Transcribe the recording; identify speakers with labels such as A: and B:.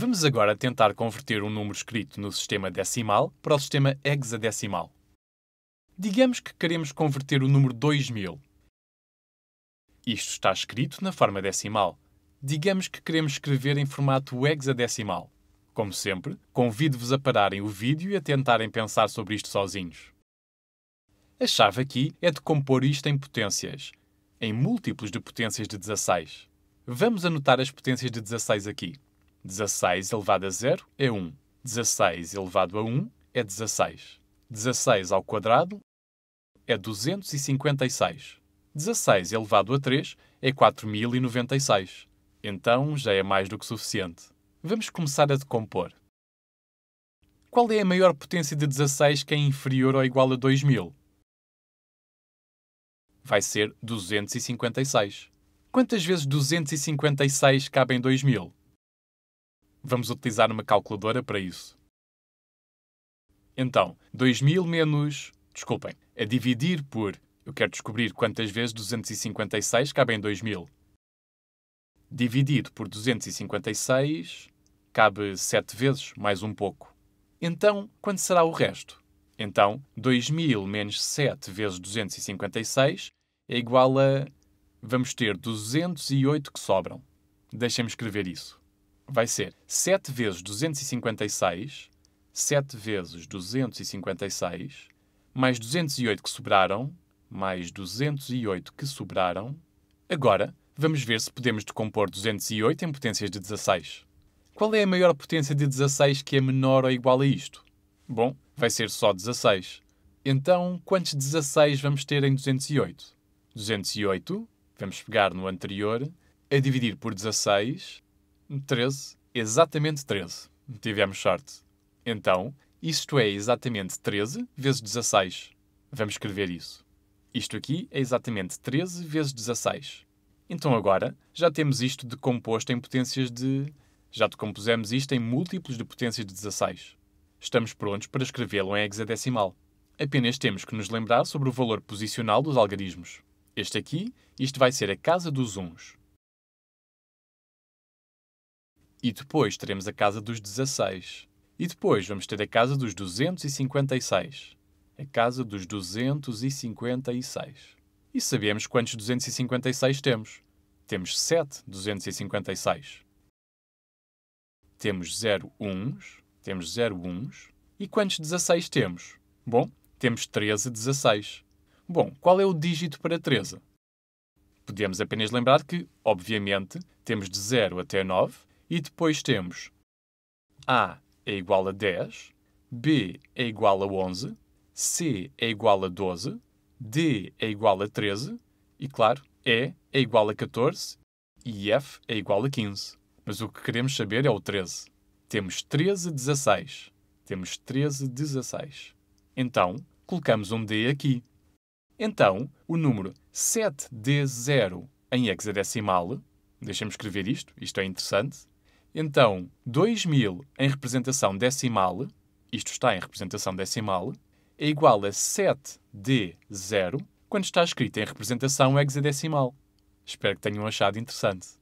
A: Vamos agora tentar converter um número escrito no sistema decimal para o sistema hexadecimal. Digamos que queremos converter o número 2000. Isto está escrito na forma decimal. Digamos que queremos escrever em formato hexadecimal. Como sempre, convido-vos a pararem o vídeo e a tentarem pensar sobre isto sozinhos. A chave aqui é de compor isto em potências, em múltiplos de potências de 16. Vamos anotar as potências de 16 aqui. 16 elevado a 0 é 1. 16 elevado a 1 é 16. 16 ao quadrado é 256. 16 elevado a 3 é 4096. Então já é mais do que suficiente. Vamos começar a decompor. Qual é a maior potência de 16 que é inferior ou igual a 2000? Vai ser 256. Quantas vezes 256 cabe em 2000? Vamos utilizar uma calculadora para isso. Então, 2000 menos. Desculpem, a dividir por. Eu quero descobrir quantas vezes 256 cabe em 2000. Dividido por 256 cabe 7 vezes, mais um pouco. Então, quanto será o resto? Então, 2000 menos 7 vezes 256 é igual a. Vamos ter 208 que sobram. Deixem-me escrever isso vai ser 7 vezes 256, 7 vezes 256, mais 208 que sobraram, mais 208 que sobraram. Agora, vamos ver se podemos decompor 208 em potências de 16. Qual é a maior potência de 16 que é menor ou igual a isto? Bom, vai ser só 16. Então, quantos 16 vamos ter em 208? 208, vamos pegar no anterior, a dividir por 16 13, exatamente 13. Tivemos sorte. Então, isto é exatamente 13 vezes 16. Vamos escrever isso. Isto aqui é exatamente 13 vezes 16. Então agora já temos isto decomposto em potências de. Já decompusemos isto em múltiplos de potências de 16. Estamos prontos para escrevê-lo em hexadecimal. Apenas temos que nos lembrar sobre o valor posicional dos algarismos. Este aqui, isto vai ser a casa dos uns. E depois teremos a casa dos 16. E depois vamos ter a casa dos 256. A casa dos 256. E sabemos quantos 256 temos. Temos 7 256. Temos 0 uns, temos 0 uns. E quantos 16 temos? Bom, temos 13 16. Bom, qual é o dígito para 13? Podemos apenas lembrar que, obviamente, temos de 0 até 9 e depois temos A é igual a 10, B é igual a 11, C é igual a 12, D é igual a 13 e, claro, E é igual a 14 e F é igual a 15. Mas o que queremos saber é o 13. Temos 13 16. Temos 13 16. Então, colocamos um D aqui. Então, o número 7D0 em hexadecimal, deixem me escrever isto, isto é interessante, então, 2000 em representação decimal, isto está em representação decimal, é igual a 7D0 quando está escrito em representação hexadecimal. Espero que tenham achado interessante.